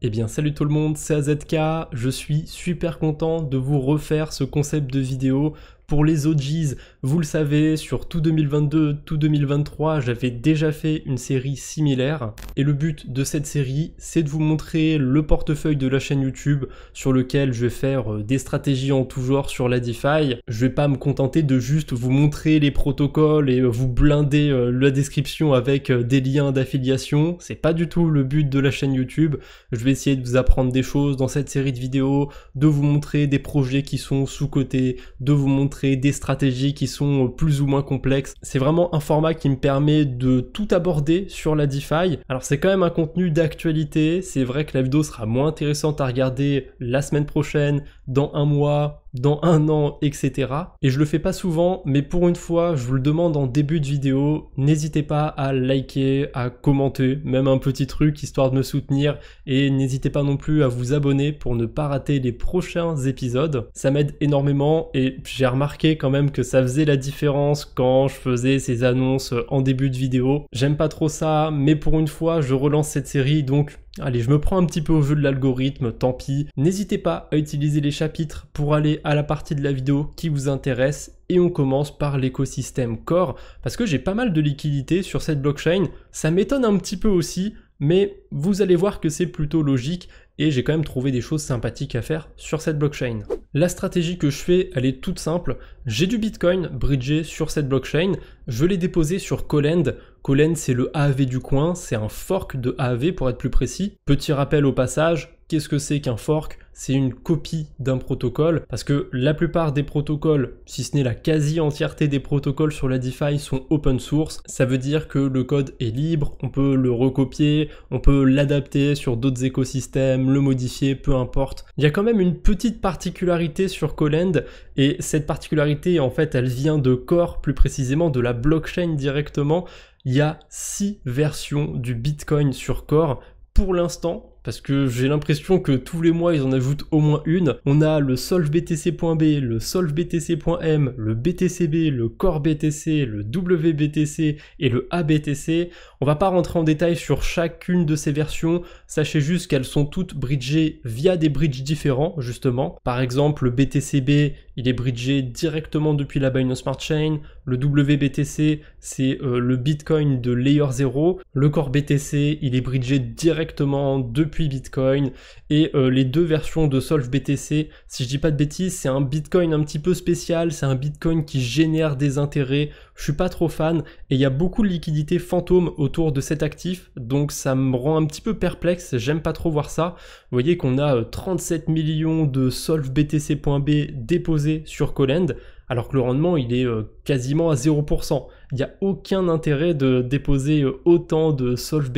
Eh bien salut tout le monde, c'est AZK, je suis super content de vous refaire ce concept de vidéo pour les OGs, vous le savez, sur tout 2022, tout 2023, j'avais déjà fait une série similaire. Et le but de cette série, c'est de vous montrer le portefeuille de la chaîne YouTube sur lequel je vais faire euh, des stratégies en tout genre sur la DeFi. Je vais pas me contenter de juste vous montrer les protocoles et vous blinder euh, la description avec euh, des liens d'affiliation. C'est pas du tout le but de la chaîne YouTube. Je vais essayer de vous apprendre des choses dans cette série de vidéos, de vous montrer des projets qui sont sous-cotés, de vous montrer des stratégies qui sont plus ou moins complexes. C'est vraiment un format qui me permet de tout aborder sur la DeFi. Alors c'est quand même un contenu d'actualité, c'est vrai que la vidéo sera moins intéressante à regarder la semaine prochaine, dans un mois, dans un an, etc. Et je le fais pas souvent, mais pour une fois, je vous le demande en début de vidéo, n'hésitez pas à liker, à commenter, même un petit truc histoire de me soutenir, et n'hésitez pas non plus à vous abonner pour ne pas rater les prochains épisodes. Ça m'aide énormément et j'ai remarqué quand même que ça faisait la différence quand je faisais ces annonces en début de vidéo. J'aime pas trop ça, mais pour une fois, je relance cette série, donc Allez, je me prends un petit peu au jeu de l'algorithme, tant pis. N'hésitez pas à utiliser les chapitres pour aller à la partie de la vidéo qui vous intéresse et on commence par l'écosystème Core parce que j'ai pas mal de liquidités sur cette blockchain. Ça m'étonne un petit peu aussi mais vous allez voir que c'est plutôt logique et j'ai quand même trouvé des choses sympathiques à faire sur cette blockchain. La stratégie que je fais, elle est toute simple. J'ai du Bitcoin bridgé sur cette blockchain, je l'ai déposé sur Colend. Colend, c'est le AAV du coin, c'est un fork de AAV pour être plus précis. Petit rappel au passage, Qu'est-ce que c'est qu'un fork C'est une copie d'un protocole parce que la plupart des protocoles, si ce n'est la quasi-entièreté des protocoles sur la DeFi, sont open source. Ça veut dire que le code est libre, on peut le recopier, on peut l'adapter sur d'autres écosystèmes, le modifier, peu importe. Il y a quand même une petite particularité sur Colend et cette particularité, en fait, elle vient de Core, plus précisément de la blockchain directement. Il y a six versions du Bitcoin sur Core. Pour l'instant, parce que j'ai l'impression que tous les mois ils en ajoutent au moins une. On a le SolvBTC.B, le SolvBTC.M, le btcb, le btc le wbtc et le abtc. On va pas rentrer en détail sur chacune de ces versions, sachez juste qu'elles sont toutes bridgées via des bridges différents justement. Par exemple, le btcb, il est bridgé directement depuis la Binance Smart Chain, le wbtc, c'est euh, le Bitcoin de Layer 0, le btc il est bridgé directement depuis Bitcoin. Et euh, les deux versions de Solve BTC, si je dis pas de bêtises, c'est un Bitcoin un petit peu spécial, c'est un Bitcoin qui génère des intérêts. Je suis pas trop fan et il y a beaucoup de liquidités fantômes autour de cet actif, donc ça me rend un petit peu perplexe. J'aime pas trop voir ça. Vous voyez qu'on a 37 euh, millions de Solve déposés sur Colend alors que le rendement il est euh, quasiment à 0% il n'y a aucun intérêt de déposer euh, autant de solve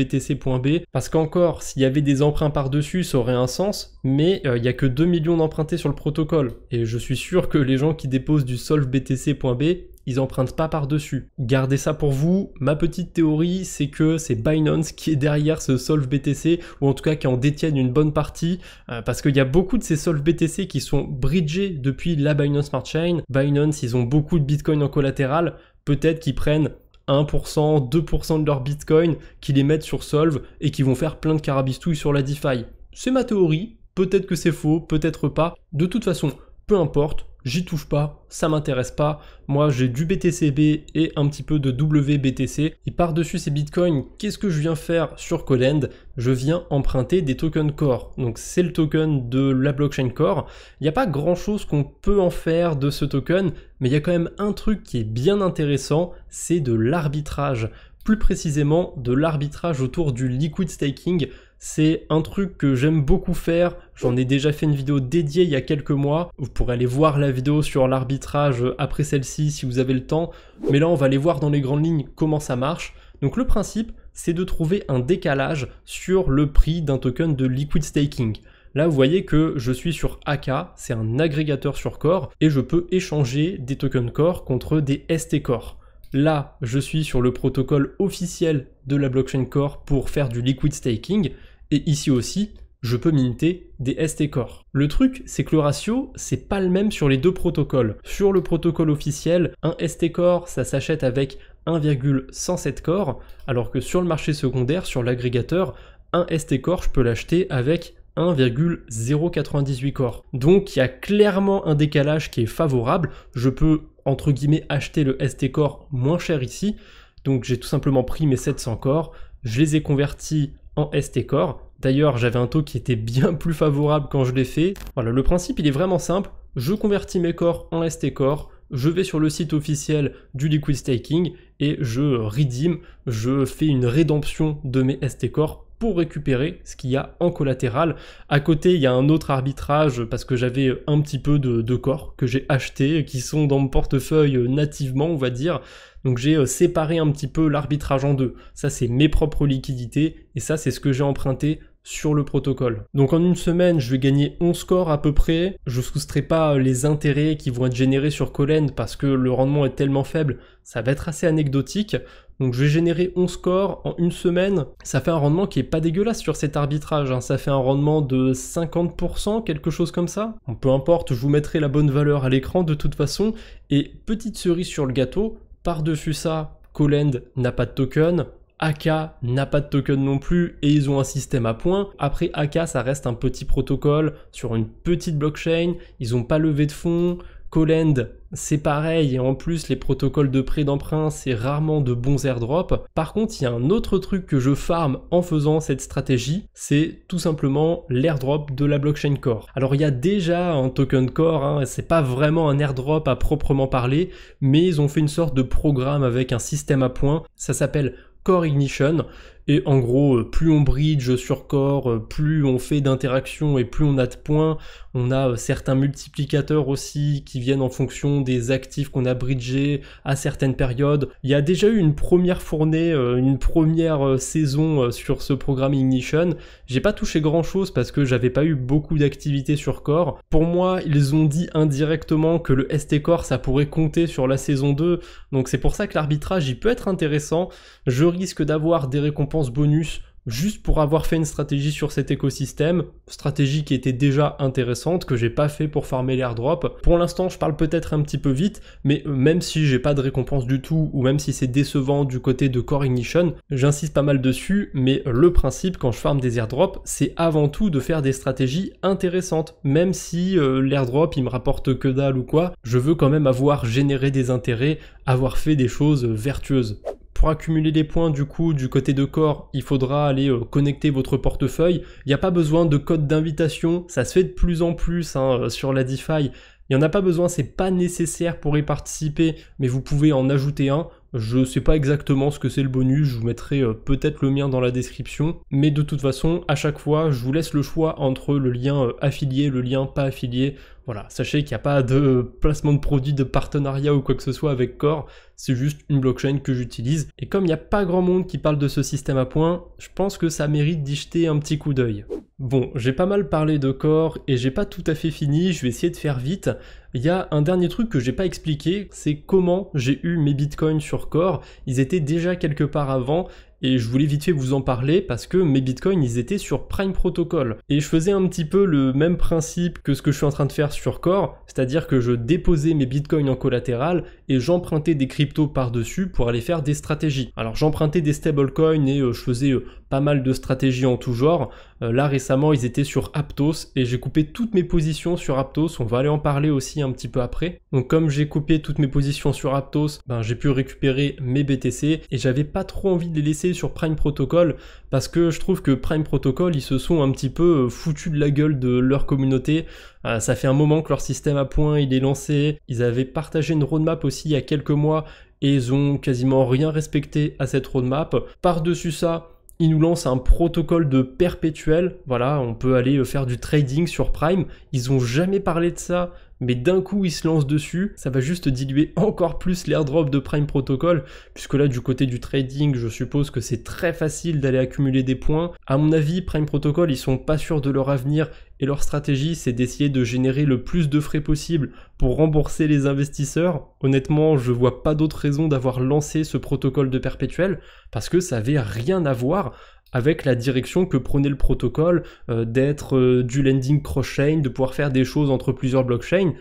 parce qu'encore, s'il y avait des emprunts par-dessus, ça aurait un sens, mais il euh, n'y a que 2 millions d'empruntés sur le protocole. Et je suis sûr que les gens qui déposent du solve ils empruntent pas par-dessus. Gardez ça pour vous. Ma petite théorie, c'est que c'est Binance qui est derrière ce Solve BTC, ou en tout cas qui en détiennent une bonne partie, euh, parce qu'il y a beaucoup de ces Solve BTC qui sont bridgés depuis la Binance Smart Chain. Binance, ils ont beaucoup de Bitcoin en collatéral. Peut-être qu'ils prennent 1%, 2% de leur Bitcoin, qu'ils les mettent sur Solve et qui vont faire plein de carabistouilles sur la DeFi. C'est ma théorie. Peut-être que c'est faux, peut-être pas. De toute façon, peu importe j'y touche pas, ça m'intéresse pas. Moi, j'ai du BTCB et un petit peu de WBTC. Et par-dessus ces bitcoins, qu'est-ce que je viens faire sur Colend Je viens emprunter des tokens Core. Donc, c'est le token de la blockchain Core. Il n'y a pas grand-chose qu'on peut en faire de ce token, mais il y a quand même un truc qui est bien intéressant, c'est de l'arbitrage. Plus précisément, de l'arbitrage autour du liquid staking c'est un truc que j'aime beaucoup faire. J'en ai déjà fait une vidéo dédiée il y a quelques mois. Vous pourrez aller voir la vidéo sur l'arbitrage après celle-ci si vous avez le temps. Mais là, on va aller voir dans les grandes lignes comment ça marche. Donc le principe, c'est de trouver un décalage sur le prix d'un token de liquid staking. Là, vous voyez que je suis sur AK, c'est un agrégateur sur Core, et je peux échanger des tokens Core contre des ST Core. Là, je suis sur le protocole officiel de la blockchain Core pour faire du liquid staking, et ici aussi, je peux minter des st Core. Le truc, c'est que le ratio, c'est pas le même sur les deux protocoles. Sur le protocole officiel, un st Core ça s'achète avec 1,107 corps alors que sur le marché secondaire, sur l'agrégateur, un st Core je peux l'acheter avec 1,098 corps Donc il y a clairement un décalage qui est favorable. Je peux, entre guillemets, acheter le st Core moins cher ici. Donc j'ai tout simplement pris mes 700 corps, je les ai convertis en ST-Core. D'ailleurs, j'avais un taux qui était bien plus favorable quand je l'ai fait. Voilà, le principe, il est vraiment simple. Je convertis mes corps en ST-Core, je vais sur le site officiel du Liquid Staking et je redeem, je fais une rédemption de mes ST-Core pour récupérer ce qu'il y a en collatéral. À côté, il y a un autre arbitrage parce que j'avais un petit peu de, corps que j'ai acheté, qui sont dans mon portefeuille nativement, on va dire. Donc j'ai euh, séparé un petit peu l'arbitrage en deux. Ça, c'est mes propres liquidités et ça, c'est ce que j'ai emprunté sur le protocole. Donc en une semaine, je vais gagner 11 corps à peu près. Je soustrais pas les intérêts qui vont être générés sur Collen parce que le rendement est tellement faible, ça va être assez anecdotique. Donc je vais générer 11 scores en une semaine. Ça fait un rendement qui est pas dégueulasse sur cet arbitrage. Hein. Ça fait un rendement de 50%, quelque chose comme ça. peu importe, je vous mettrai la bonne valeur à l'écran de toute façon. Et petite cerise sur le gâteau, par-dessus ça, Colend n'a pas de token. AK n'a pas de token non plus et ils ont un système à points. Après AK, ça reste un petit protocole sur une petite blockchain. Ils n'ont pas levé de fonds. Colend, c'est pareil, et en plus les protocoles de prêt d'emprunt, c'est rarement de bons airdrops. Par contre, il y a un autre truc que je farm en faisant cette stratégie, c'est tout simplement l'airdrop de la blockchain core. Alors il y a déjà un token core, hein, c'est pas vraiment un airdrop à proprement parler, mais ils ont fait une sorte de programme avec un système à points, ça s'appelle Core Ignition. Et en gros, euh, plus on bridge sur corps, euh, plus on fait d'interactions et plus on a de points. On a euh, certains multiplicateurs aussi qui viennent en fonction des actifs qu'on a bridgés à certaines périodes. Il y a déjà eu une première fournée, une première saison sur ce programme Ignition. J'ai pas touché grand chose parce que j'avais pas eu beaucoup d'activités sur corps. Pour moi, ils ont dit indirectement que le ST Core ça pourrait compter sur la saison 2. Donc c'est pour ça que l'arbitrage il peut être intéressant. Je risque d'avoir des récompenses bonus juste pour avoir fait une stratégie sur cet écosystème, stratégie qui était déjà intéressante, que j'ai pas fait pour farmer l'airdrop. Pour l'instant, je parle peut-être un petit peu vite, mais euh, même si j'ai pas de récompense du tout, ou même si c'est décevant du côté de Core Ignition, j'insiste pas mal dessus, mais euh, le principe quand je farme des airdrops, c'est avant tout de faire des stratégies intéressantes. Même si euh, l'airdrop, il me rapporte que dalle ou quoi, je veux quand même avoir généré des intérêts, avoir fait des choses vertueuses. Pour accumuler des points, du coup, du côté de corps, il faudra aller euh, connecter votre portefeuille. Il n'y a pas besoin de code d'invitation, ça se fait de plus en plus hein, euh, sur la DeFi. Il n'y en a pas besoin, c'est pas nécessaire pour y participer, mais vous pouvez en ajouter un. Je sais pas exactement ce que c'est le bonus, je vous mettrai euh, peut-être le mien dans la description, mais de toute façon, à chaque fois, je vous laisse le choix entre le lien affilié, le lien pas affilié. Voilà, sachez qu'il n'y a pas de placement de produit, de partenariat ou quoi que ce soit avec Core, c'est juste une blockchain que j'utilise. Et comme il n'y a pas grand monde qui parle de ce système à points, je pense que ça mérite d'y jeter un petit coup d'œil. Bon, j'ai pas mal parlé de Core et j'ai pas tout à fait fini, je vais essayer de faire vite. Il y a un dernier truc que j'ai pas expliqué, c'est comment j'ai eu mes bitcoins sur Core. Ils étaient déjà quelque part avant et je voulais vite fait vous en parler parce que mes bitcoins ils étaient sur Prime Protocol et je faisais un petit peu le même principe que ce que je suis en train de faire sur Core, c'est-à-dire que je déposais mes bitcoins en collatéral et j'empruntais des cryptos par-dessus pour aller faire des stratégies. Alors j'empruntais des stablecoins et euh, je faisais euh, pas mal de stratégies en tout genre. Euh, là récemment ils étaient sur Aptos et j'ai coupé toutes mes positions sur Aptos, on va aller en parler aussi un petit peu après. Donc comme j'ai coupé toutes mes positions sur Aptos, ben, j'ai pu récupérer mes BTC et j'avais pas trop envie de les laisser sur Prime Protocol parce que je trouve que Prime Protocol, ils se sont un petit peu euh, foutus de la gueule de leur communauté. Euh, ça fait un moment que leur système à point. il est lancé. Ils avaient partagé une roadmap aussi il y a quelques mois et ils ont quasiment rien respecté à cette roadmap. Par-dessus ça, ils nous lancent un protocole de perpétuel. Voilà, on peut aller euh, faire du trading sur Prime. Ils ont jamais parlé de ça mais d'un coup ils se lancent dessus, ça va juste diluer encore plus l'airdrop de Prime Protocol, puisque là du côté du trading, je suppose que c'est très facile d'aller accumuler des points. À mon avis, Prime Protocol, ils sont pas sûrs de leur avenir et leur stratégie, c'est d'essayer de générer le plus de frais possible pour rembourser les investisseurs. Honnêtement, je vois pas d'autre raison d'avoir lancé ce protocole de perpétuel parce que ça avait rien à voir avec la direction que prenait le protocole euh, d'être euh, du lending cross-chain, de pouvoir faire des choses entre plusieurs blockchains.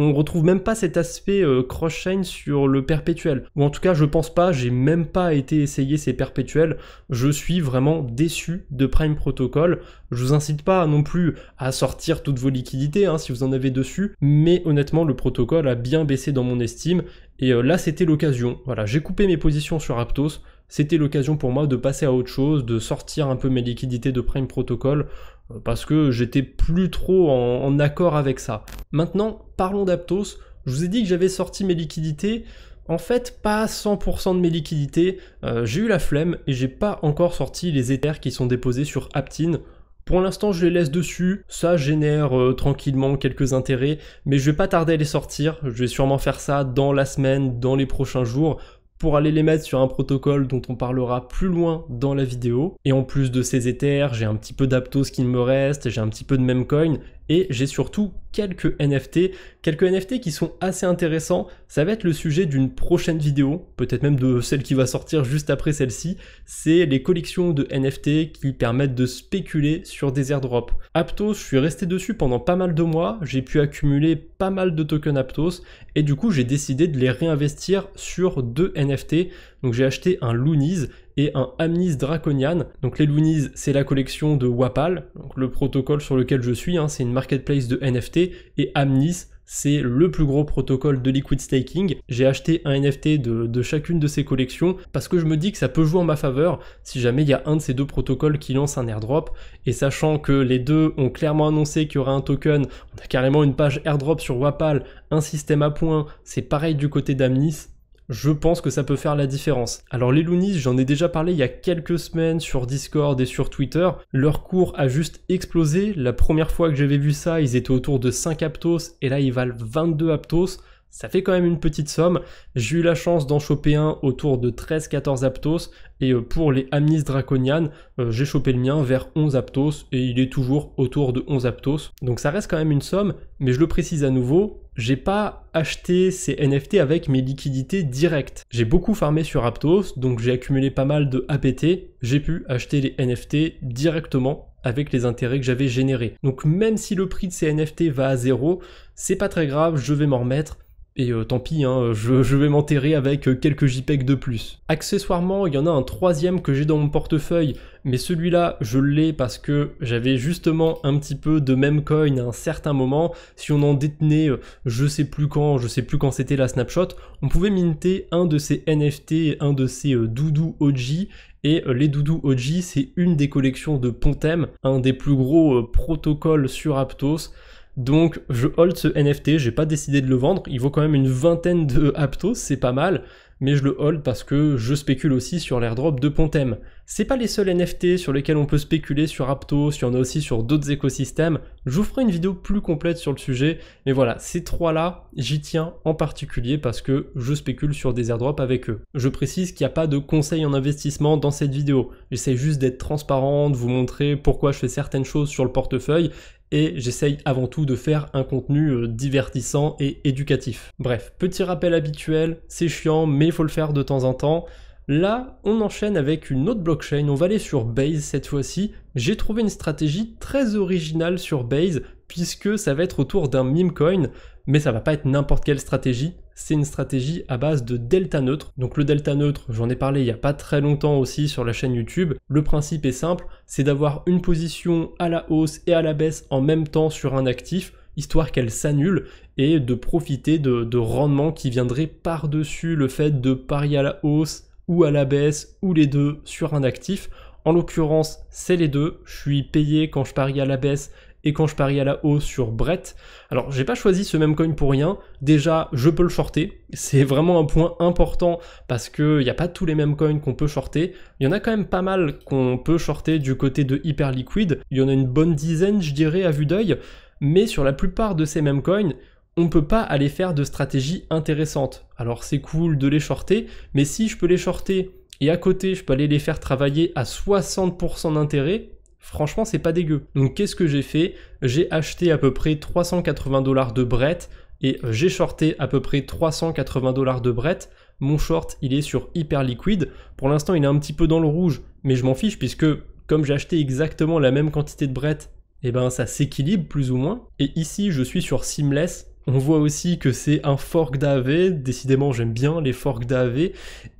On retrouve même pas cet aspect euh, cross-chain sur le perpétuel. Ou en tout cas, je pense pas, j'ai même pas été essayer ces perpétuels. Je suis vraiment déçu de Prime Protocol. Je vous incite pas non plus à sortir toutes vos liquidités hein, si vous en avez dessus, mais honnêtement, le protocole a bien baissé dans mon estime. Et là, c'était l'occasion. Voilà, j'ai coupé mes positions sur Aptos c'était l'occasion pour moi de passer à autre chose, de sortir un peu mes liquidités de Prime Protocol, euh, parce que j'étais plus trop en, accord avec ça. Maintenant, parlons d'Aptos. Je vous ai dit que j'avais sorti mes liquidités. En fait, pas 100% de mes liquidités. Euh, j'ai eu la flemme et j'ai pas encore sorti les éthers qui sont déposés sur Aptin. Pour l'instant, je les laisse dessus. Ça génère euh, tranquillement quelques intérêts, mais je vais pas tarder à les sortir. Je vais sûrement faire ça dans la semaine, dans les prochains jours, pour aller les mettre sur un protocole dont on parlera plus loin dans la vidéo. Et en plus de ces Ethers, j'ai un petit peu d'Aptos qu'il me reste, j'ai un petit peu de Memcoin, et j'ai surtout quelques NFT, quelques NFT qui sont assez intéressants. Ça va être le sujet d'une prochaine vidéo, peut-être même de celle qui va sortir juste après celle-ci. C'est les collections de NFT qui permettent de spéculer sur des airdrops. Aptos, je suis resté dessus pendant pas mal de mois, j'ai pu accumuler pas mal de tokens Aptos et du coup j'ai décidé de les réinvestir sur deux NFT. Donc j'ai acheté un Loonies et un Amnis Draconian. Donc les lunis c'est la collection de Wapal, donc le protocole sur lequel je suis, hein, c'est une marketplace de NFT, et Amnis, c'est le plus gros protocole de liquid staking. J'ai acheté un NFT de, de, chacune de ces collections parce que je me dis que ça peut jouer en ma faveur si jamais il y a un de ces deux protocoles qui lance un airdrop. Et sachant que les deux ont clairement annoncé qu'il y aura un token, on a carrément une page airdrop sur Wapal, un système à points, c'est pareil du côté d'Amnis je pense que ça peut faire la différence. Alors les Loonies, j'en ai déjà parlé il y a quelques semaines sur Discord et sur Twitter, leur cours a juste explosé, la première fois que j'avais vu ça, ils étaient autour de 5 Aptos, et là ils valent 22 Aptos, ça fait quand même une petite somme. J'ai eu la chance d'en choper un autour de 13-14 Aptos. Et euh, pour les Amnis Draconian, euh, j'ai chopé le mien vers 11 Aptos. Et il est toujours autour de 11 Aptos. Donc ça reste quand même une somme. Mais je le précise à nouveau, j'ai pas acheté ces NFT avec mes liquidités directes. J'ai beaucoup farmé sur Aptos, donc j'ai accumulé pas mal de APT. J'ai pu acheter les NFT directement avec les intérêts que j'avais générés. Donc même si le prix de ces NFT va à zéro, c'est pas très grave, je vais m'en remettre et euh, tant pis, hein, je, vais m'enterrer avec euh, quelques JPEG de plus. Accessoirement, il y en a un troisième que j'ai dans mon portefeuille, mais celui-là, je l'ai parce que j'avais justement un petit peu de même coin à un certain moment. Si on en détenait, euh, je sais plus quand, je sais plus quand c'était la snapshot, on pouvait minter un de ces NFT, un de ces doudous OG, et les doudous OG, c'est une des collections de Pontem, un des plus gros protocoles sur Aptos. Donc je hold ce NFT, j'ai pas décidé de le vendre, il vaut quand même une vingtaine de Aptos, c'est pas mal, mais je le hold parce que je spécule aussi sur l'airdrop de Pontem. C'est pas les seuls NFT sur lesquels on peut spéculer sur Aptos, il y en a aussi sur d'autres écosystèmes, je vous ferai une vidéo plus complète sur le sujet, mais voilà, ces trois là, j'y tiens en particulier parce que je spécule sur des airdrops avec eux. Je précise qu'il n'y a pas de conseils en investissement dans cette vidéo, j'essaie juste d'être transparent, de vous montrer pourquoi je fais certaines choses sur le portefeuille et j'essaye avant tout de faire un contenu euh, divertissant et éducatif. Bref, petit rappel habituel, c'est chiant mais il faut le faire de temps en temps. Là, on enchaîne avec une autre blockchain, on va aller sur Base cette fois-ci. J'ai trouvé une stratégie très originale sur Base puisque ça va être autour d'un meme coin mais ça va pas être n'importe quelle stratégie, c'est une stratégie à base de delta neutre. Donc le delta neutre, j'en ai parlé il n'y a pas très longtemps aussi sur la chaîne YouTube. Le principe est simple, c'est d'avoir une position à la hausse et à la baisse en même temps sur un actif, histoire qu'elle s'annule et de profiter de, de rendements qui viendraient par-dessus le fait de parier à la hausse ou à la baisse ou les deux sur un actif. En l'occurrence, c'est les deux. Je suis payé quand je parie à la baisse et quand je parie à la hausse sur Brett. Alors j'ai pas choisi ce même coin pour rien. Déjà, je peux le shorter. C'est vraiment un point important parce qu'il n'y a pas tous les mêmes coins qu'on peut shorter. Il y en a quand même pas mal qu'on peut shorter du côté de Hyperliquid. Il y en a une bonne dizaine, je dirais, à vue d'œil. Mais sur la plupart de ces mêmes coins, on ne peut pas aller faire de stratégie intéressante. Alors c'est cool de les shorter, mais si je peux les shorter et à côté je peux aller les faire travailler à 60% d'intérêt, Franchement, c'est pas dégueu. Donc, qu'est-ce que j'ai fait J'ai acheté à peu près 380 dollars de Brett et euh, j'ai shorté à peu près 380 dollars de Brett. Mon short, il est sur hyper liquide. Pour l'instant, il est un petit peu dans le rouge, mais je m'en fiche puisque comme j'ai acheté exactement la même quantité de Brett, eh ben ça s'équilibre plus ou moins. Et ici, je suis sur Seamless on voit aussi que c'est un fork d'AV, décidément j'aime bien les forks d'AV,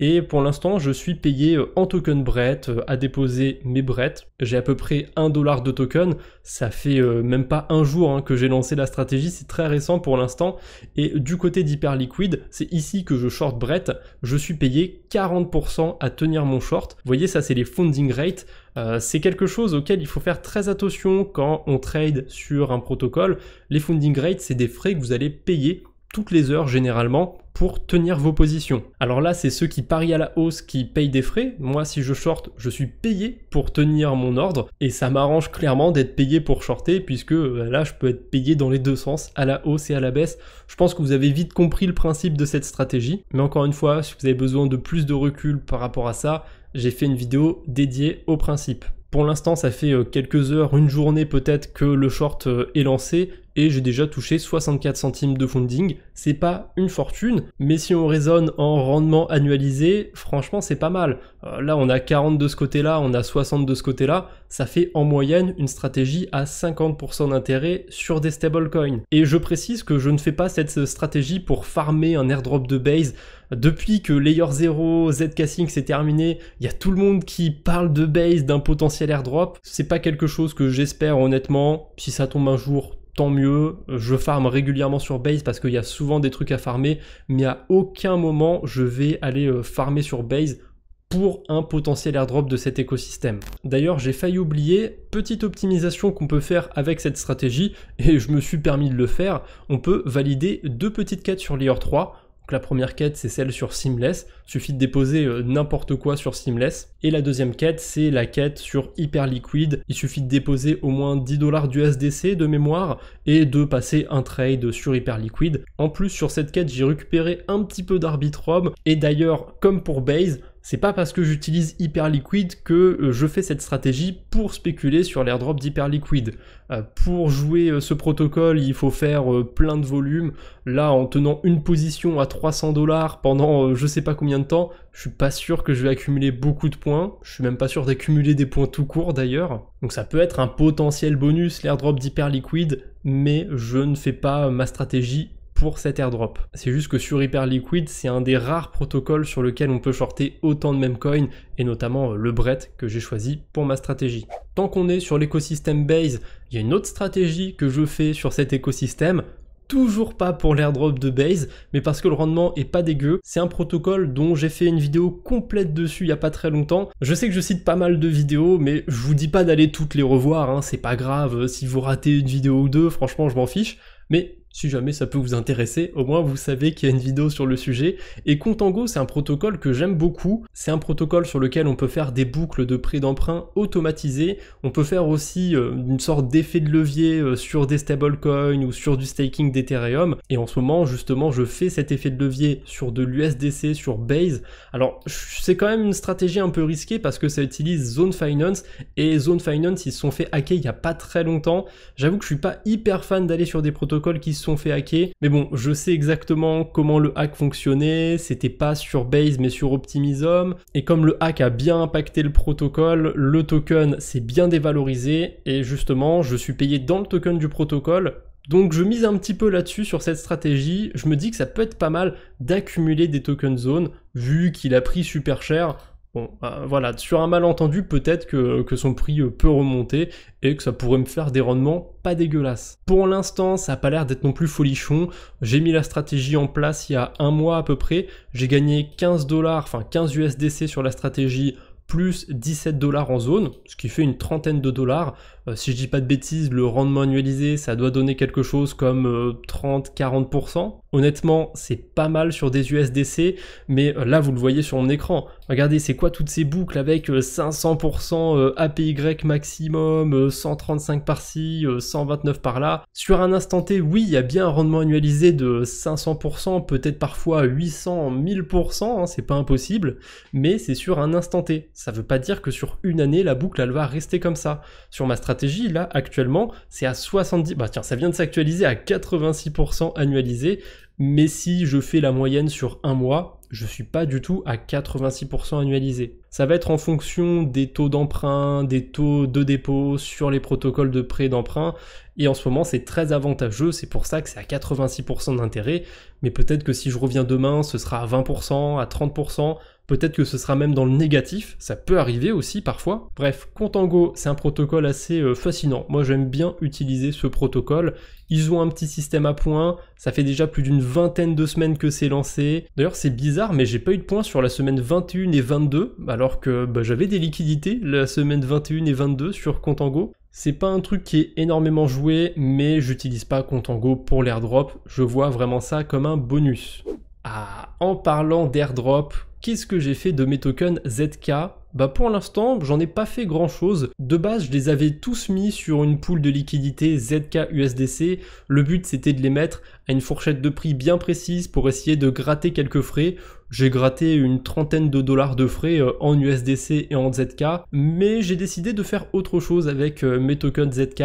et pour l'instant je suis payé euh, en token Brett euh, à déposer mes Brett. J'ai à peu près 1 dollar de token, ça fait euh, même pas un jour hein, que j'ai lancé la stratégie, c'est très récent pour l'instant, et du côté d'Hyperliquid, c'est ici que je short Brett, je suis payé 40% à tenir mon short. Vous voyez ça c'est les funding rates, euh, c'est quelque chose auquel il faut faire très attention quand on trade sur un protocole. Les funding rates, c'est des frais que vous allez payer toutes les heures généralement pour tenir vos positions. Alors là, c'est ceux qui parient à la hausse qui payent des frais. Moi, si je short, je suis payé pour tenir mon ordre et ça m'arrange clairement d'être payé pour shorter puisque euh, là, je peux être payé dans les deux sens, à la hausse et à la baisse. Je pense que vous avez vite compris le principe de cette stratégie. Mais encore une fois, si vous avez besoin de plus de recul par rapport à ça, j'ai fait une vidéo dédiée au principe. Pour l'instant, ça fait euh, quelques heures, une journée peut-être que le short euh, est lancé et j'ai déjà touché 64 centimes de funding. C'est pas une fortune, mais si on raisonne en rendement annualisé, franchement c'est pas mal. Euh, là on a 40 de ce côté-là, on a 60 de ce côté-là, ça fait en moyenne une stratégie à 50% d'intérêt sur des stablecoins. Et je précise que je ne fais pas cette stratégie pour farmer un airdrop de base. Depuis que Layer 0, casting s'est terminé, il y a tout le monde qui parle de base d'un potentiel airdrop. C'est pas quelque chose que j'espère honnêtement. Si ça tombe un jour, tant mieux. Euh, je farme régulièrement sur base parce qu'il y a souvent des trucs à farmer, mais à aucun moment je vais aller euh, farmer sur base pour un potentiel airdrop de cet écosystème. D'ailleurs, j'ai failli oublier, petite optimisation qu'on peut faire avec cette stratégie, et je me suis permis de le faire, on peut valider deux petites quêtes sur Layer 3. la première quête, c'est celle sur Seamless. Suffit de déposer euh, n'importe quoi sur Seamless. Et la deuxième quête, c'est la quête sur Hyperliquid. Il suffit de déposer au moins 10 dollars du SDC de mémoire et de passer un trade sur Hyperliquid. En plus, sur cette quête, j'ai récupéré un petit peu d'Arbitrum. Et d'ailleurs, comme pour Base, c'est pas parce que j'utilise Hyperliquid que euh, je fais cette stratégie pour spéculer sur l'airdrop d'Hyperliquid. Euh, pour jouer euh, ce protocole, il faut faire plein de volume. Là, en tenant une position à 300 dollars pendant je sais pas combien de temps, je suis pas sûr que je vais accumuler beaucoup de points. Je suis même pas sûr d'accumuler des points tout court d'ailleurs. Donc ça peut être un potentiel bonus, l'airdrop d'Hyperliquid, mais je ne fais pas ma stratégie pour cet airdrop. C'est juste que sur Hyperliquid, c'est un des rares protocoles sur lequel on peut shorter autant de même coins, et notamment euh, le Brett que j'ai choisi pour ma stratégie. Tant qu'on est sur l'écosystème Base, il y a une autre stratégie que je fais sur cet écosystème, toujours pas pour l'airdrop de base, mais parce que le rendement est pas dégueu. C'est un protocole dont j'ai fait une vidéo complète dessus il y a pas très longtemps. Je sais que je cite pas mal de vidéos, mais je vous dis pas d'aller toutes les revoir, hein, c'est pas grave, si vous ratez une vidéo ou deux, franchement je m'en fiche. Mais si jamais ça peut vous intéresser, au moins vous savez qu'il y a une vidéo sur le sujet. Et Contango, c'est un protocole que j'aime beaucoup. C'est un protocole sur lequel on peut faire des boucles de prêt d'emprunt automatisées. On peut faire aussi euh, une sorte d'effet de levier euh, sur des stablecoins ou sur du staking d'Ethereum. Et en ce moment, justement, je fais cet effet de levier sur de l'USDC, sur Base. Alors, c'est quand même une stratégie un peu risquée parce que ça utilise Zone Finance. Et Zone Finance, ils se sont fait hacker il n'y a pas très longtemps. J'avoue que je suis pas hyper fan d'aller sur des protocoles qui sont fait hacker. Mais bon, je sais exactement comment le hack fonctionnait. C'était pas sur Base mais sur Optimism. Et comme le hack a bien impacté le protocole, le token s'est bien dévalorisé. Et justement, je suis payé dans le token du protocole donc je mise un petit peu là-dessus sur cette stratégie, je me dis que ça peut être pas mal d'accumuler des tokens zone vu qu'il a pris super cher. Bon, euh, voilà, sur un malentendu, peut-être que, son prix euh, peut remonter et que ça pourrait me faire des rendements pas dégueulasses. Pour l'instant, ça n'a pas l'air d'être non plus folichon. J'ai mis la stratégie en place il y a un mois à peu près. J'ai gagné 15 dollars, enfin 15 USDC sur la stratégie plus 17 dollars en zone, ce qui fait une trentaine de dollars. Euh, si je dis pas de bêtises, le rendement annualisé, ça doit donner quelque chose comme 30-40%. Honnêtement, c'est pas mal sur des USDC, mais là, vous le voyez sur mon écran, Regardez, c'est quoi toutes ces boucles avec 500% euh, euh, APY maximum, 135 euh, par-ci, 129 par-là Sur un instant T, oui, il y a bien un rendement annualisé de 500%, peut-être parfois 800, 1000%, hein, c'est pas impossible, mais c'est sur un instant T. Ça veut pas dire que sur une année, la boucle, elle va rester comme ça. Sur ma stratégie, là, actuellement, c'est à 70... Bah tiens, ça vient de s'actualiser à 86% annualisé, mais si je fais la moyenne sur un mois, je suis pas du tout à 86% annualisé. Ça va être en fonction des taux d'emprunt, des taux de dépôt sur les protocoles de prêt d'emprunt. Et en ce moment, c'est très avantageux. C'est pour ça que c'est à 86% d'intérêt. Mais peut-être que si je reviens demain, ce sera à 20%, à 30%. Peut-être que ce sera même dans le négatif, ça peut arriver aussi parfois. Bref, Contango, c'est un protocole assez euh, fascinant. Moi, j'aime bien utiliser ce protocole. Ils ont un petit système à points, ça fait déjà plus d'une vingtaine de semaines que c'est lancé. D'ailleurs, c'est bizarre, mais j'ai pas eu de points sur la semaine 21 et 22, alors que bah, j'avais des liquidités la semaine 21 et 22 sur Contango. C'est pas un truc qui est énormément joué, mais j'utilise pas Contango pour l'airdrop, je vois vraiment ça comme un bonus. Ah, en parlant d'airdrop, Qu'est-ce que j'ai fait de mes tokens ZK bah pour l'instant, j'en ai pas fait grand chose. De base, je les avais tous mis sur une poule de liquidité ZK USDC. Le but c'était de les mettre à une fourchette de prix bien précise pour essayer de gratter quelques frais. J'ai gratté une trentaine de dollars de frais euh, en USDC et en ZK, mais j'ai décidé de faire autre chose avec euh, mes tokens ZK.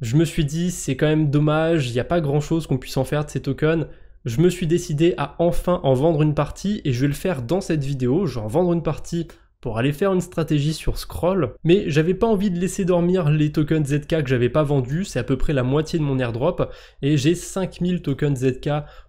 Je me suis dit, c'est quand même dommage, il n'y a pas grand chose qu'on puisse en faire de ces tokens je me suis décidé à enfin en vendre une partie et je vais le faire dans cette vidéo. Je vais en vendre une partie pour aller faire une stratégie sur Scroll, mais j'avais pas envie de laisser dormir les tokens ZK que j'avais pas vendus, c'est à peu près la moitié de mon airdrop, et j'ai 5000 tokens ZK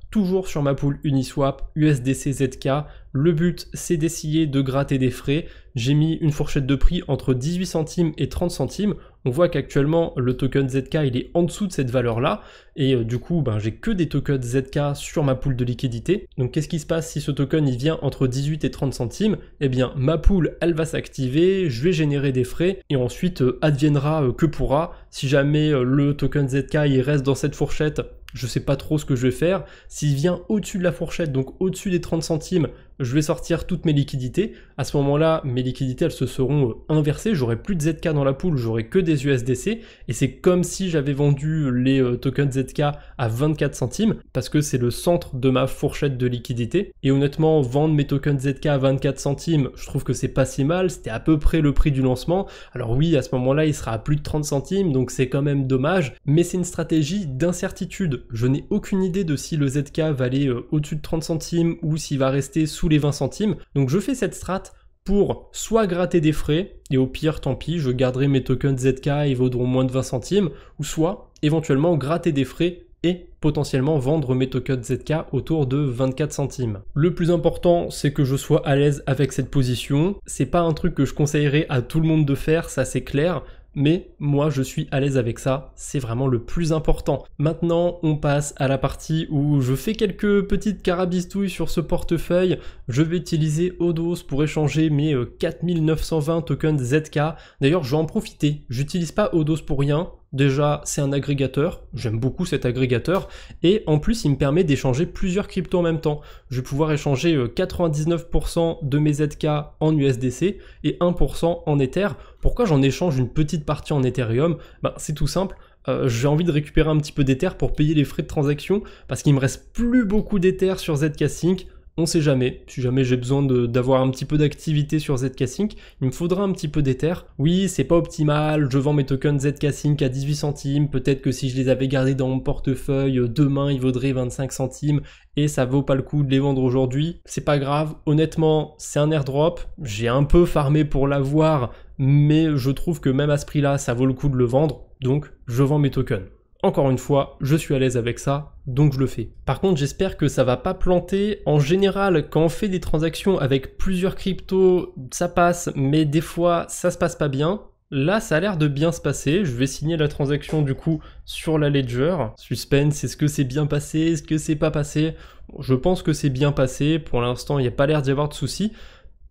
toujours sur ma poule Uniswap, USDC ZK. Le but, c'est d'essayer de gratter des frais. J'ai mis une fourchette de prix entre 18 centimes et 30 centimes on voit qu'actuellement le token ZK il est en dessous de cette valeur là et euh, du coup ben, j'ai que des tokens ZK sur ma poule de liquidité. Donc qu'est-ce qui se passe si ce token il vient entre 18 et 30 centimes Eh bien ma poule elle va s'activer, je vais générer des frais et ensuite euh, adviendra euh, que pourra. Si jamais le token ZK il reste dans cette fourchette je sais pas trop ce que je vais faire. S'il vient au-dessus de la fourchette, donc au-dessus des 30 centimes, je vais sortir toutes mes liquidités. À ce moment-là, mes liquidités, elles se seront euh, inversées. J'aurai plus de ZK dans la poule, j'aurai que des USDC. Et c'est comme si j'avais vendu les euh, tokens ZK à 24 centimes, parce que c'est le centre de ma fourchette de liquidité. Et honnêtement, vendre mes tokens ZK à 24 centimes, je trouve que c'est pas si mal. C'était à peu près le prix du lancement. Alors oui, à ce moment-là, il sera à plus de 30 centimes, donc c'est quand même dommage. Mais c'est une stratégie d'incertitude je n'ai aucune idée de si le ZK va aller euh, au-dessus de 30 centimes ou s'il va rester sous les 20 centimes. Donc je fais cette strat pour soit gratter des frais, et au pire tant pis, je garderai mes tokens ZK, ils vaudront moins de 20 centimes, ou soit éventuellement gratter des frais et potentiellement vendre mes tokens ZK autour de 24 centimes. Le plus important, c'est que je sois à l'aise avec cette position. C'est pas un truc que je conseillerais à tout le monde de faire, ça c'est clair mais moi je suis à l'aise avec ça, c'est vraiment le plus important. Maintenant on passe à la partie où je fais quelques petites carabistouilles sur ce portefeuille, je vais utiliser Odos pour échanger mes 4920 euh, tokens ZK, d'ailleurs je vais en profiter, j'utilise pas Odos pour rien, Déjà, c'est un agrégateur, j'aime beaucoup cet agrégateur, et en plus, il me permet d'échanger plusieurs cryptos en même temps. Je vais pouvoir échanger 99% euh, de mes ZK en USDC et 1% en Ether. Pourquoi j'en échange une petite partie en Ethereum ben, C'est tout simple, euh, j'ai envie de récupérer un petit peu d'Ether pour payer les frais de transaction, parce qu'il me reste plus beaucoup d'Ether sur ZK Sync, on sait jamais, si jamais j'ai besoin d'avoir un petit peu d'activité sur ZK il me faudra un petit peu d'Ether. Oui, c'est pas optimal, je vends mes tokens ZK à 18 centimes, peut-être que si je les avais gardés dans mon portefeuille, demain ils vaudraient 25 centimes, et ça vaut pas le coup de les vendre aujourd'hui. C'est pas grave, honnêtement, c'est un airdrop, j'ai un peu farmé pour l'avoir, mais je trouve que même à ce prix-là, ça vaut le coup de le vendre, donc je vends mes tokens. Encore une fois, je suis à l'aise avec ça, donc je le fais. Par contre, j'espère que ça va pas planter. En général, quand on fait des transactions avec plusieurs cryptos, ça passe, mais des fois, ça se passe pas bien. Là, ça a l'air de bien se passer. Je vais signer la transaction du coup sur la ledger. Suspense, est-ce que c'est bien passé Est-ce que c'est pas passé Je pense que c'est bien passé. Pour l'instant, il n'y a pas l'air d'y avoir de soucis.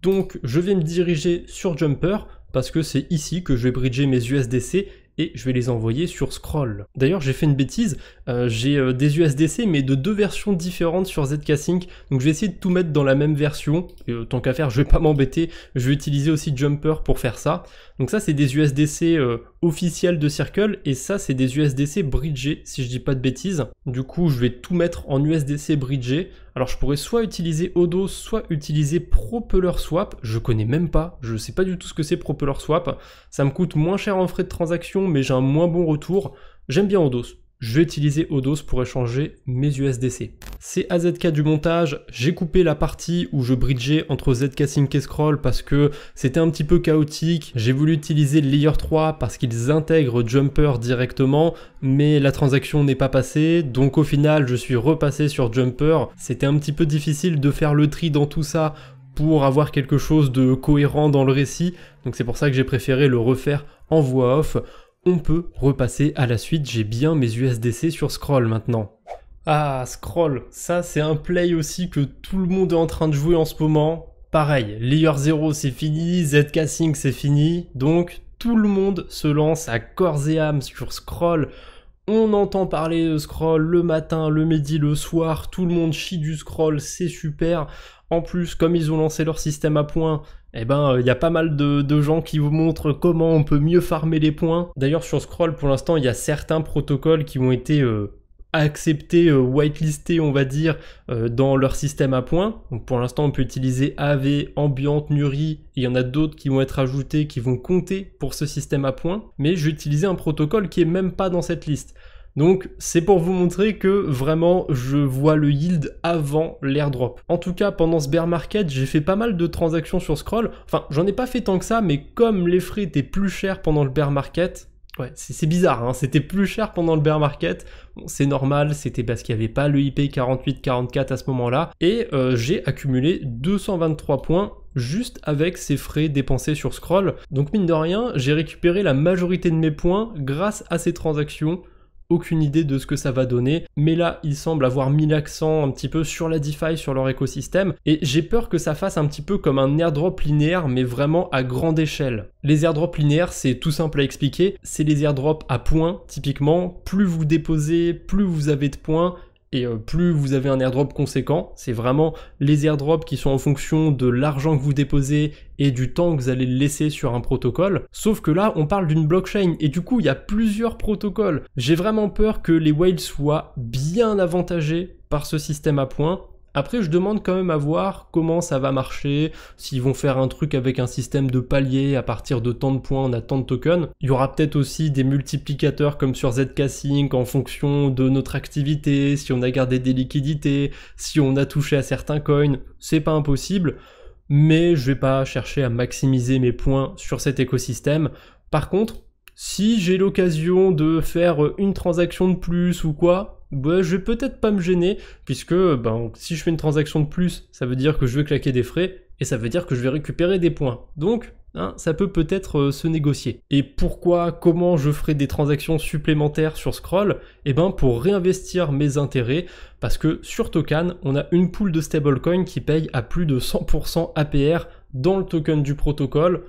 Donc, je vais me diriger sur Jumper parce que c'est ici que je vais bridger mes USDC et je vais les envoyer sur Scroll. D'ailleurs, j'ai fait une bêtise, euh, j'ai euh, des USDC mais de deux versions différentes sur ZK Sync, donc je vais essayer de tout mettre dans la même version, et, euh, tant qu'à faire, je vais pas m'embêter, je vais utiliser aussi Jumper pour faire ça. Donc ça, c'est des USDC officiels de Circle, et ça, c'est des USDC bridgés, si je dis pas de bêtises. Du coup, je vais tout mettre en USDC bridgés, alors je pourrais soit utiliser Odos, soit utiliser Propeller Swap. Je connais même pas, je sais pas du tout ce que c'est Propeller Swap. Ça me coûte moins cher en frais de transaction, mais j'ai un moins bon retour. J'aime bien Odos je vais utiliser Odos pour échanger mes USDC. C'est AZK du montage, j'ai coupé la partie où je bridgeais entre ZK Sync et Scroll parce que c'était un petit peu chaotique, j'ai voulu utiliser Layer 3 parce qu'ils intègrent Jumper directement, mais la transaction n'est pas passée, donc au final je suis repassé sur Jumper, c'était un petit peu difficile de faire le tri dans tout ça pour avoir quelque chose de cohérent dans le récit, donc c'est pour ça que j'ai préféré le refaire en voix off on peut repasser à la suite. J'ai bien mes USDC sur Scroll maintenant. Ah, Scroll, ça c'est un play aussi que tout le monde est en train de jouer en ce moment. Pareil, Layer 0 c'est fini, z casting c'est fini, donc tout le monde se lance à corps et âme sur Scroll on entend parler de scroll le matin, le midi, le soir, tout le monde chie du scroll, c'est super. En plus, comme ils ont lancé leur système à points, eh ben, il euh, y a pas mal de, gens qui vous montrent comment on peut mieux farmer les points. D'ailleurs, sur Scroll, pour l'instant, il y a certains protocoles qui ont été euh, accepté, euh, whitelisté, on va dire, euh, dans leur système à points. pour l'instant, on peut utiliser AV, Ambient, Nuri, il y en a d'autres qui vont être ajoutés, qui vont compter pour ce système à points. Mais j'ai utilisé un protocole qui est même pas dans cette liste. Donc c'est pour vous montrer que vraiment je vois le yield avant l'airdrop. En tout cas pendant ce bear market j'ai fait pas mal de transactions sur scroll. Enfin j'en ai pas fait tant que ça mais comme les frais étaient plus chers pendant le bear market c'est bizarre, hein. c'était plus cher pendant le bear market. c'est normal, c'était parce qu'il n'y avait pas le IP 48-44 à ce moment-là. Et euh, j'ai accumulé 223 points juste avec ces frais dépensés sur Scroll. Donc mine de rien, j'ai récupéré la majorité de mes points grâce à ces transactions aucune idée de ce que ça va donner. Mais là, ils semblent avoir mis l'accent un petit peu sur la DeFi, sur leur écosystème. Et j'ai peur que ça fasse un petit peu comme un airdrop linéaire, mais vraiment à grande échelle. Les airdrops linéaires, c'est tout simple à expliquer. C'est les airdrops à points, typiquement. Plus vous déposez, plus vous avez de points, et euh, plus vous avez un airdrop conséquent, c'est vraiment les airdrops qui sont en fonction de l'argent que vous déposez et du temps que vous allez laisser sur un protocole. Sauf que là, on parle d'une blockchain et du coup, il y a plusieurs protocoles. J'ai vraiment peur que les whales soient bien avantagés par ce système à points après, je demande quand même à voir comment ça va marcher, s'ils vont faire un truc avec un système de palier à partir de tant de points, on a tant de tokens. Il y aura peut-être aussi des multiplicateurs comme sur ZK-SYNC en fonction de notre activité, si on a gardé des liquidités, si on a touché à certains coins, c'est pas impossible, mais je vais pas chercher à maximiser mes points sur cet écosystème. Par contre, si j'ai l'occasion de faire une transaction de plus ou quoi, je vais peut-être pas me gêner, puisque ben, si je fais une transaction de plus, ça veut dire que je vais claquer des frais, et ça veut dire que je vais récupérer des points. Donc, hein, ça peut peut-être euh, se négocier. Et pourquoi, comment je ferai des transactions supplémentaires sur Scroll Eh bien pour réinvestir mes intérêts, parce que sur Token, on a une poule de stablecoin qui paye à plus de 100% APR dans le token du protocole.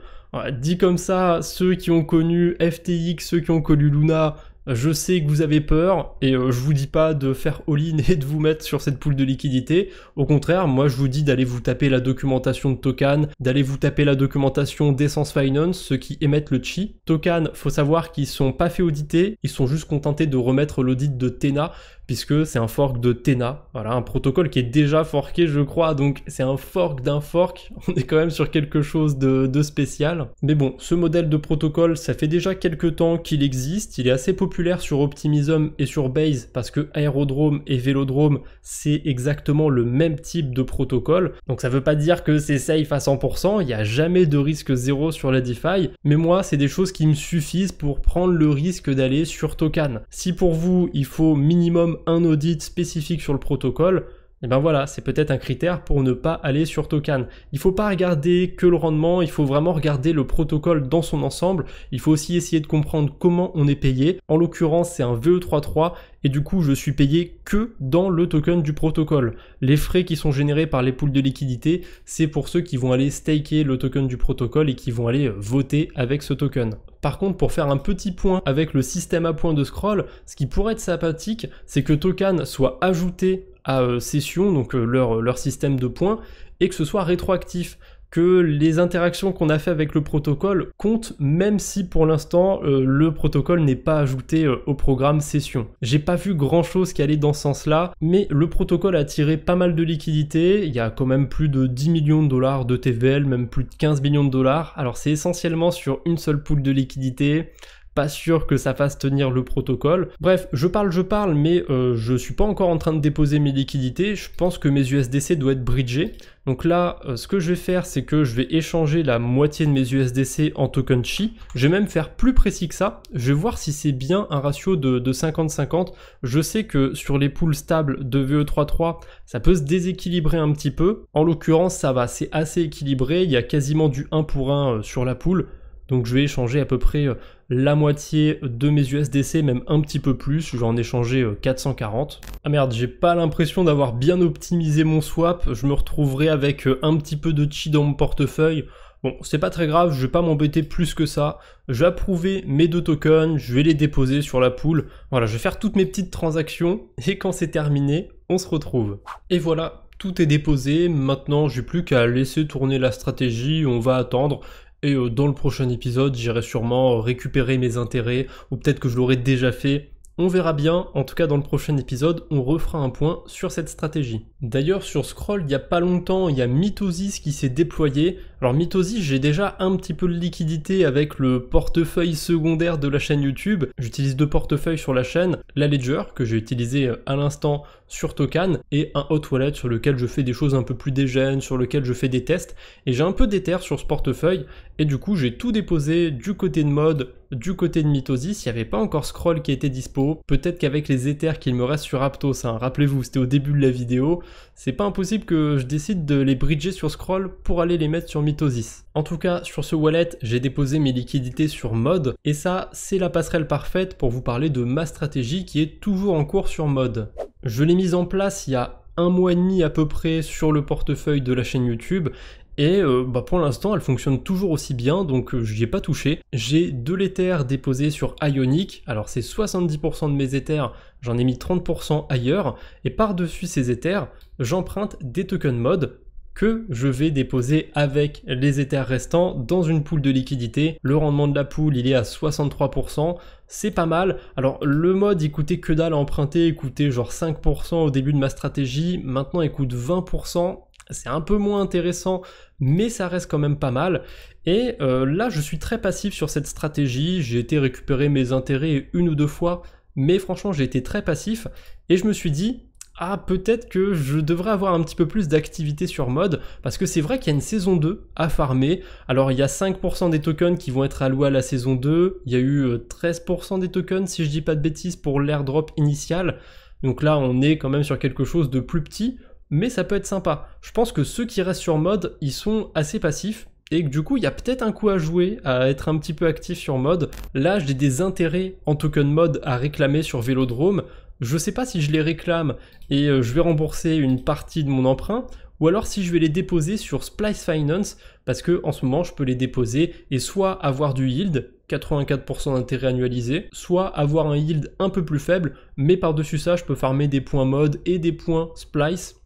Dit comme ça, ceux qui ont connu FTX, ceux qui ont connu Luna, je sais que vous avez peur et euh, je vous dis pas de faire all-in et de vous mettre sur cette poule de liquidité. Au contraire, moi je vous dis d'aller vous taper la documentation de Token, d'aller vous taper la documentation d'Essence Finance, ceux qui émettent le chi. Token, faut savoir qu'ils sont pas fait auditer, ils sont juste contentés de remettre l'audit de Tena puisque c'est un fork de Tena, voilà, un protocole qui est déjà forqué, je crois, donc c'est un fork d'un fork, on est quand même sur quelque chose de, spécial. Mais bon, ce modèle de protocole, ça fait déjà quelques temps qu'il existe, il est assez populaire sur Optimism et sur Base, parce que Aérodrome et Vélodrome, c'est exactement le même type de protocole, donc ça veut pas dire que c'est safe à 100%, il n'y a jamais de risque zéro sur la DeFi, mais moi, c'est des choses qui me suffisent pour prendre le risque d'aller sur Token. Si pour vous, il faut minimum un audit spécifique sur le protocole, et eh ben voilà, c'est peut-être un critère pour ne pas aller sur Token. Il faut pas regarder que le rendement, il faut vraiment regarder le protocole dans son ensemble. Il faut aussi essayer de comprendre comment on est payé. En l'occurrence, c'est un VE33 et du coup, je suis payé que dans le token du protocole. Les frais qui sont générés par les poules de liquidité, c'est pour ceux qui vont aller staker le token du protocole et qui vont aller voter avec ce token. Par contre, pour faire un petit point avec le système à points de scroll, ce qui pourrait être sympathique, c'est que token soit ajouté à euh, session, donc euh, leur, euh, leur système de points, et que ce soit rétroactif que les interactions qu'on a fait avec le protocole comptent même si pour l'instant le protocole n'est pas ajouté au programme session. J'ai pas vu grand chose qui allait dans ce sens-là, mais le protocole a tiré pas mal de liquidités, il y a quand même plus de 10 millions de dollars de TVL, même plus de 15 millions de dollars. Alors c'est essentiellement sur une seule poule de liquidités sûr que ça fasse tenir le protocole. Bref, je parle, je parle, mais euh, je suis pas encore en train de déposer mes liquidités. Je pense que mes USDC doivent être bridgé Donc là, euh, ce que je vais faire, c'est que je vais échanger la moitié de mes USDC en token Chi. Je vais même faire plus précis que ça. Je vais voir si c'est bien un ratio de 50-50. Je sais que sur les poules stables de VE33, ça peut se déséquilibrer un petit peu. En l'occurrence, ça va, c'est assez équilibré. Il y a quasiment du 1 pour 1 euh, sur la poule. Donc je vais échanger à peu près la moitié de mes USDC, même un petit peu plus, j'en ai changé 440. Ah merde, j'ai pas l'impression d'avoir bien optimisé mon swap, je me retrouverai avec euh, un petit peu de chi dans mon portefeuille. Bon, c'est pas très grave, je vais pas m'embêter plus que ça. Je vais approuver mes deux tokens, je vais les déposer sur la poule. Voilà, je vais faire toutes mes petites transactions et quand c'est terminé, on se retrouve. Et voilà, tout est déposé, maintenant j'ai plus qu'à laisser tourner la stratégie, on va attendre et euh, dans le prochain épisode, j'irai sûrement récupérer mes intérêts, ou peut-être que je l'aurais déjà fait, on verra bien, en tout cas dans le prochain épisode, on refera un point sur cette stratégie. D'ailleurs sur Scroll, il n'y a pas longtemps, il y a Mitosis qui s'est déployé. Alors Mitosis, j'ai déjà un petit peu de liquidité avec le portefeuille secondaire de la chaîne YouTube. J'utilise deux portefeuilles sur la chaîne, la Ledger que j'ai utilisé euh, à l'instant sur Token et un Hot Wallet sur lequel je fais des choses un peu plus dégènes, sur lequel je fais des tests et j'ai un peu d'éther sur ce portefeuille et du coup j'ai tout déposé du côté de mode du côté de mitosis il n'y avait pas encore Scroll qui était dispo. Peut-être qu'avec les éthers qu'il me reste sur Aptos, hein. rappelez-vous, c'était au début de la vidéo, c'est pas impossible que je décide de les bridger sur Scroll pour aller les mettre sur mitosis En tout cas, sur ce wallet, j'ai déposé mes liquidités sur mode et ça, c'est la passerelle parfaite pour vous parler de ma stratégie qui est toujours en cours sur mode Je l'ai mise en place il y a un mois et demi à peu près sur le portefeuille de la chaîne YouTube et euh, bah, pour l'instant, elle fonctionne toujours aussi bien, donc euh, je n'y ai pas touché. J'ai de l'éther déposé sur Ionic. Alors c'est 70% de mes éthers, j'en ai mis 30% ailleurs. Et par-dessus ces éthers, j'emprunte des tokens mode que je vais déposer avec les éthers restants dans une poule de liquidité. Le rendement de la poule, il est à 63%, c'est pas mal. Alors le mode, il coûtait que dalle à emprunter, il coûtait genre 5% au début de ma stratégie, maintenant il coûte 20%, c'est un peu moins intéressant, mais ça reste quand même pas mal. Et euh, là, je suis très passif sur cette stratégie. J'ai été récupérer mes intérêts une ou deux fois, mais franchement, j'ai été très passif. Et je me suis dit, ah, peut-être que je devrais avoir un petit peu plus d'activité sur mode, parce que c'est vrai qu'il y a une saison 2 à farmer. Alors, il y a 5% des tokens qui vont être alloués à la saison 2, il y a eu 13% euh, des tokens, si je dis pas de bêtises, pour l'airdrop initial. Donc là, on est quand même sur quelque chose de plus petit mais ça peut être sympa. Je pense que ceux qui restent sur mode, ils sont assez passifs, et que du coup il y a peut-être un coup à jouer à être un petit peu actif sur mode. Là j'ai des intérêts en token mode à réclamer sur Vélodrome. Je ne sais pas si je les réclame et euh, je vais rembourser une partie de mon emprunt ou alors si je vais les déposer sur Splice Finance parce que en ce moment je peux les déposer et soit avoir du yield 84% d'intérêt annualisé, soit avoir un yield un peu plus faible, mais par-dessus ça, je peux farmer des points mode et des points splice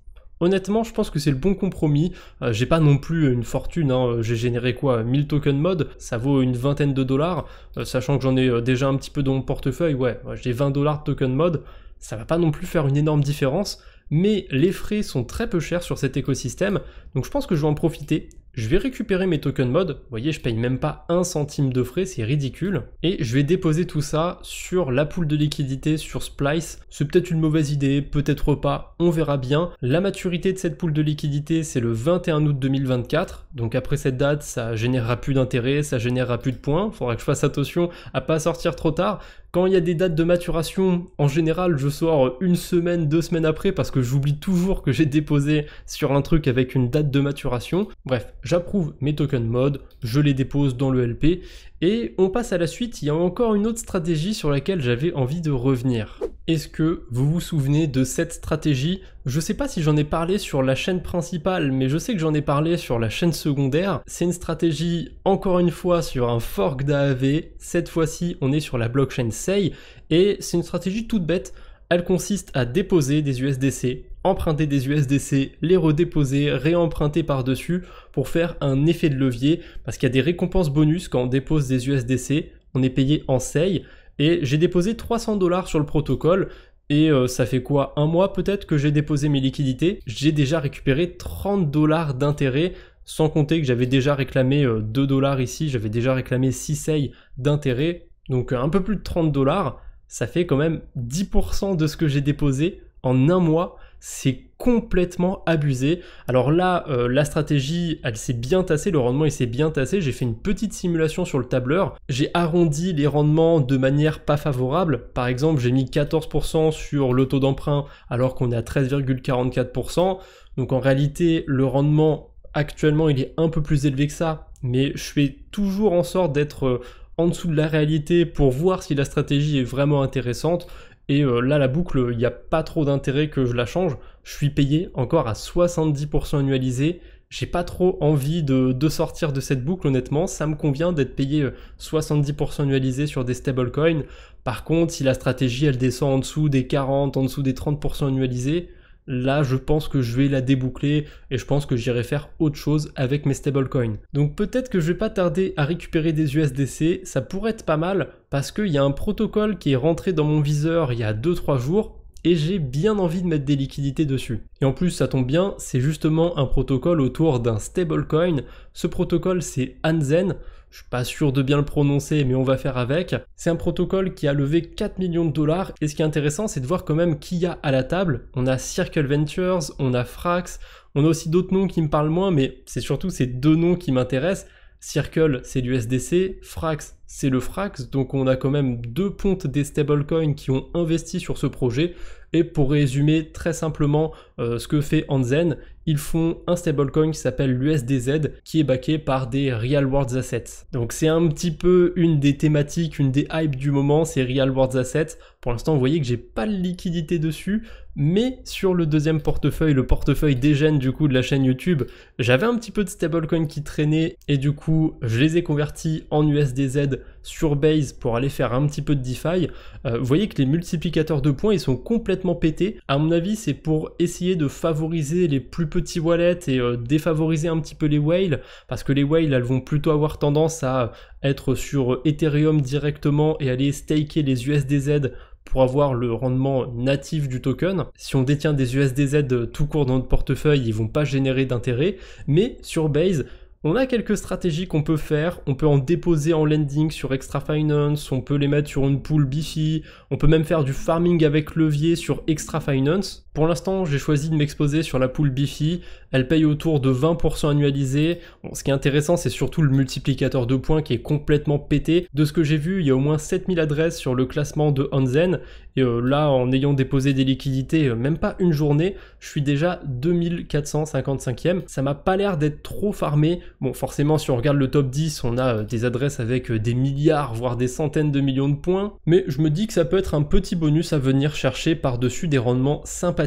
Honnêtement, je pense que c'est le bon compromis. Euh, j'ai pas non plus une fortune, hein. j'ai généré quoi 1000 tokens mode, ça vaut une vingtaine de dollars, euh, sachant que j'en ai euh, déjà un petit peu dans mon portefeuille, ouais, j'ai 20 dollars de token mode, ça va pas non plus faire une énorme différence mais les frais sont très peu chers sur cet écosystème, donc je pense que je vais en profiter. Je vais récupérer mes tokens mod, vous voyez je paye même pas un centime de frais, c'est ridicule, et je vais déposer tout ça sur la poule de liquidité sur Splice, c'est peut-être une mauvaise idée, peut-être pas, on verra bien. La maturité de cette poule de liquidité c'est le 21 août 2024, donc après cette date ça générera plus d'intérêt, ça générera plus de points, faudra que je fasse attention à pas sortir trop tard, quand il y a des dates de maturation, en général, je sors une semaine, deux semaines après parce que j'oublie toujours que j'ai déposé sur un truc avec une date de maturation. Bref, j'approuve mes tokens mode, je les dépose dans le LP et on passe à la suite, il y a encore une autre stratégie sur laquelle j'avais envie de revenir. Est-ce que vous vous souvenez de cette stratégie Je sais pas si j'en ai parlé sur la chaîne principale, mais je sais que j'en ai parlé sur la chaîne secondaire. C'est une stratégie, encore une fois, sur un fork d'AAV. Cette fois-ci, on est sur la blockchain SEI, et c'est une stratégie toute bête. Elle consiste à déposer des USDC, emprunter des USDC, les redéposer, réemprunter par-dessus pour faire un effet de levier parce qu'il y a des récompenses bonus quand on dépose des USDC, on est payé en SEI et j'ai déposé 300 dollars sur le protocole et euh, ça fait quoi Un mois peut-être que j'ai déposé mes liquidités, j'ai déjà récupéré 30 dollars d'intérêt sans compter que j'avais déjà réclamé 2 euh, dollars ici, j'avais déjà réclamé 6 SEI d'intérêt donc euh, un peu plus de 30 dollars ça fait quand même 10% de ce que j'ai déposé en un mois. C'est complètement abusé. Alors là, euh, la stratégie, elle s'est bien tassée, le rendement, il s'est bien tassé. J'ai fait une petite simulation sur le tableur. J'ai arrondi les rendements de manière pas favorable. Par exemple, j'ai mis 14% sur le taux d'emprunt alors qu'on est à 13,44%. Donc en réalité, le rendement actuellement, il est un peu plus élevé que ça. Mais je fais toujours en sorte d'être euh, en dessous de la réalité pour voir si la stratégie est vraiment intéressante. Et euh, là, la boucle, il n'y a pas trop d'intérêt que je la change. Je suis payé encore à 70% annualisé. J'ai pas trop envie de, de, sortir de cette boucle, honnêtement. Ça me convient d'être payé 70% euh, annualisé sur des stablecoins. Par contre, si la stratégie, elle descend en dessous des 40, en dessous des 30% annualisé là je pense que je vais la déboucler et je pense que j'irai faire autre chose avec mes stablecoins. Donc peut-être que je vais pas tarder à récupérer des USDC, ça pourrait être pas mal parce qu'il y a un protocole qui est rentré dans mon viseur il y a 2-3 jours et j'ai bien envie de mettre des liquidités dessus. Et en plus ça tombe bien, c'est justement un protocole autour d'un stablecoin. Ce protocole c'est Anzen. Je suis pas sûr de bien le prononcer, mais on va faire avec. C'est un protocole qui a levé 4 millions de dollars. Et ce qui est intéressant, c'est de voir quand même qui y a à la table. On a Circle Ventures, on a Frax, on a aussi d'autres noms qui me parlent moins, mais c'est surtout ces deux noms qui m'intéressent. Circle, c'est l'USDC, Frax, c'est le Frax, donc on a quand même deux pontes des stablecoins qui ont investi sur ce projet. Et pour résumer très simplement euh, ce que fait Anzen, ils font un stablecoin qui s'appelle l'USDZ qui est backé par des real world assets. Donc c'est un petit peu une des thématiques, une des hypes du moment, c'est real world assets. Pour l'instant, vous voyez que j'ai pas de liquidité dessus, mais sur le deuxième portefeuille, le portefeuille des gènes du coup de la chaîne YouTube, j'avais un petit peu de stablecoin qui traînait et du coup je les ai convertis en USDZ sur Base pour aller faire un petit peu de DeFi. Euh, vous voyez que les multiplicateurs de points ils sont complètement pétés. À mon avis c'est pour essayer de favoriser les plus petits wallets et euh, défavoriser un petit peu les whales parce que les whales elles vont plutôt avoir tendance à être sur Ethereum directement et aller staker les USDZ pour avoir le rendement natif du token. Si on détient des USDZ tout court dans notre portefeuille, ils vont pas générer d'intérêt. Mais sur Base, on a quelques stratégies qu'on peut faire, on peut en déposer en lending sur Extra Finance, on peut les mettre sur une poule Bifi, on peut même faire du farming avec levier sur Extra Finance. Pour l'instant, j'ai choisi de m'exposer sur la poule Bifi. Elle paye autour de 20% annualisé. ce qui est intéressant, c'est surtout le multiplicateur de points qui est complètement pété. De ce que j'ai vu, il y a au moins 7000 adresses sur le classement de Hanzen. Et euh, là, en ayant déposé des liquidités, euh, même pas une journée, je suis déjà 2455e. Ça m'a pas l'air d'être trop farmé. Bon, forcément, si on regarde le top 10, on a euh, des adresses avec des milliards, voire des centaines de millions de points. Mais je me dis que ça peut être un petit bonus à venir chercher par-dessus des rendements sympathiques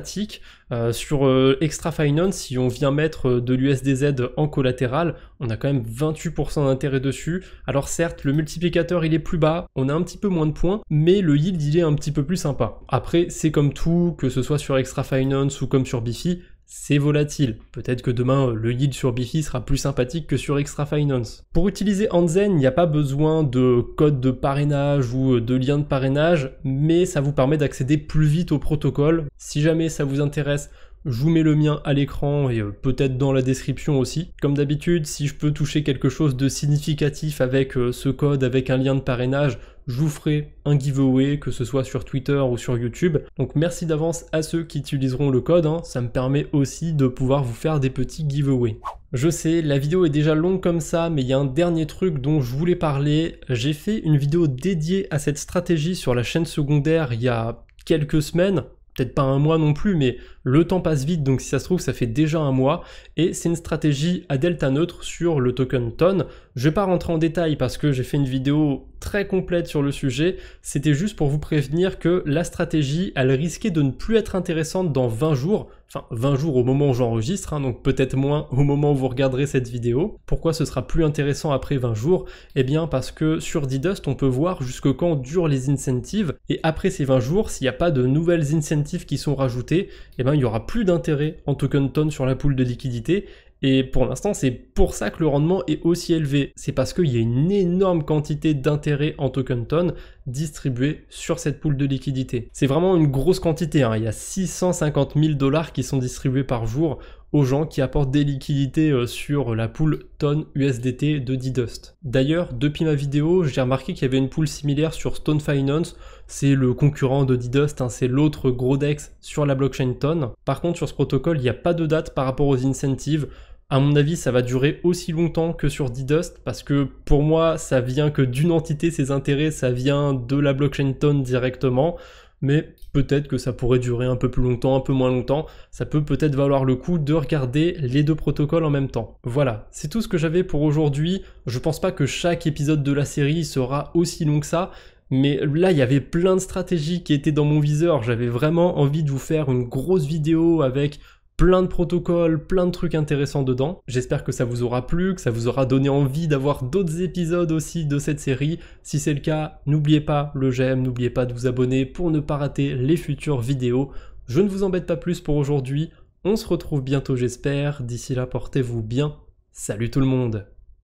euh, sur euh, Extra Finance, si on vient mettre euh, de l'USDZ en collatéral, on a quand même 28% d'intérêt dessus. Alors certes, le multiplicateur il est plus bas, on a un petit peu moins de points, mais le yield il est un petit peu plus sympa. Après, c'est comme tout, que ce soit sur Extra Finance ou comme sur Bifi, c'est volatile. Peut-être que demain, euh, le guide sur Bifi sera plus sympathique que sur Extra Finance. Pour utiliser Anzen, il n'y a pas besoin de code de parrainage ou euh, de lien de parrainage, mais ça vous permet d'accéder plus vite au protocole. Si jamais ça vous intéresse, je vous mets le mien à l'écran et euh, peut-être dans la description aussi. Comme d'habitude, si je peux toucher quelque chose de significatif avec euh, ce code, avec un lien de parrainage, je vous ferai un giveaway, que ce soit sur Twitter ou sur YouTube. Donc merci d'avance à ceux qui utiliseront le code, hein. ça me permet aussi de pouvoir vous faire des petits giveaways. Je sais, la vidéo est déjà longue comme ça, mais il y a un dernier truc dont je voulais parler. J'ai fait une vidéo dédiée à cette stratégie sur la chaîne secondaire il y a quelques semaines, peut-être pas un mois non plus, mais le temps passe vite, donc si ça se trouve, ça fait déjà un mois, et c'est une stratégie à delta neutre sur le token TON. Je vais pas rentrer en détail parce que j'ai fait une vidéo très complète sur le sujet. C'était juste pour vous prévenir que la stratégie, elle risquait de ne plus être intéressante dans 20 jours. Enfin, 20 jours au moment où j'enregistre, hein, donc peut-être moins au moment où vous regarderez cette vidéo. Pourquoi ce sera plus intéressant après 20 jours Eh bien parce que sur Didust, on peut voir jusque quand durent les incentives. Et après ces 20 jours, s'il n'y a pas de nouvelles incentives qui sont rajoutées, et eh bien il n'y aura plus d'intérêt en token ton sur la poule de liquidité. Et pour l'instant, c'est pour ça que le rendement est aussi élevé. C'est parce qu'il y a une énorme quantité d'intérêt en token tonne distribués sur cette poule de liquidité. C'est vraiment une grosse quantité, hein. il y a 650 000 dollars qui sont distribués par jour aux gens qui apportent des liquidités euh, sur la poule ton USDT de Didust. D'ailleurs, depuis ma vidéo, j'ai remarqué qu'il y avait une poule similaire sur Stone Finance, c'est le concurrent de Didust, hein, c'est l'autre gros DEX sur la blockchain TON. Par contre, sur ce protocole, il n'y a pas de date par rapport aux incentives, à mon avis, ça va durer aussi longtemps que sur Dust parce que pour moi, ça vient que d'une entité, ses intérêts, ça vient de la blockchain tone directement. Mais peut-être que ça pourrait durer un peu plus longtemps, un peu moins longtemps. Ça peut peut-être valoir le coup de regarder les deux protocoles en même temps. Voilà, c'est tout ce que j'avais pour aujourd'hui. Je pense pas que chaque épisode de la série sera aussi long que ça, mais là, il y avait plein de stratégies qui étaient dans mon viseur. J'avais vraiment envie de vous faire une grosse vidéo avec plein de protocoles, plein de trucs intéressants dedans. J'espère que ça vous aura plu, que ça vous aura donné envie d'avoir d'autres épisodes aussi de cette série. Si c'est le cas, n'oubliez pas le j'aime, n'oubliez pas de vous abonner pour ne pas rater les futures vidéos. Je ne vous embête pas plus pour aujourd'hui. On se retrouve bientôt j'espère. D'ici là, portez-vous bien. Salut tout le monde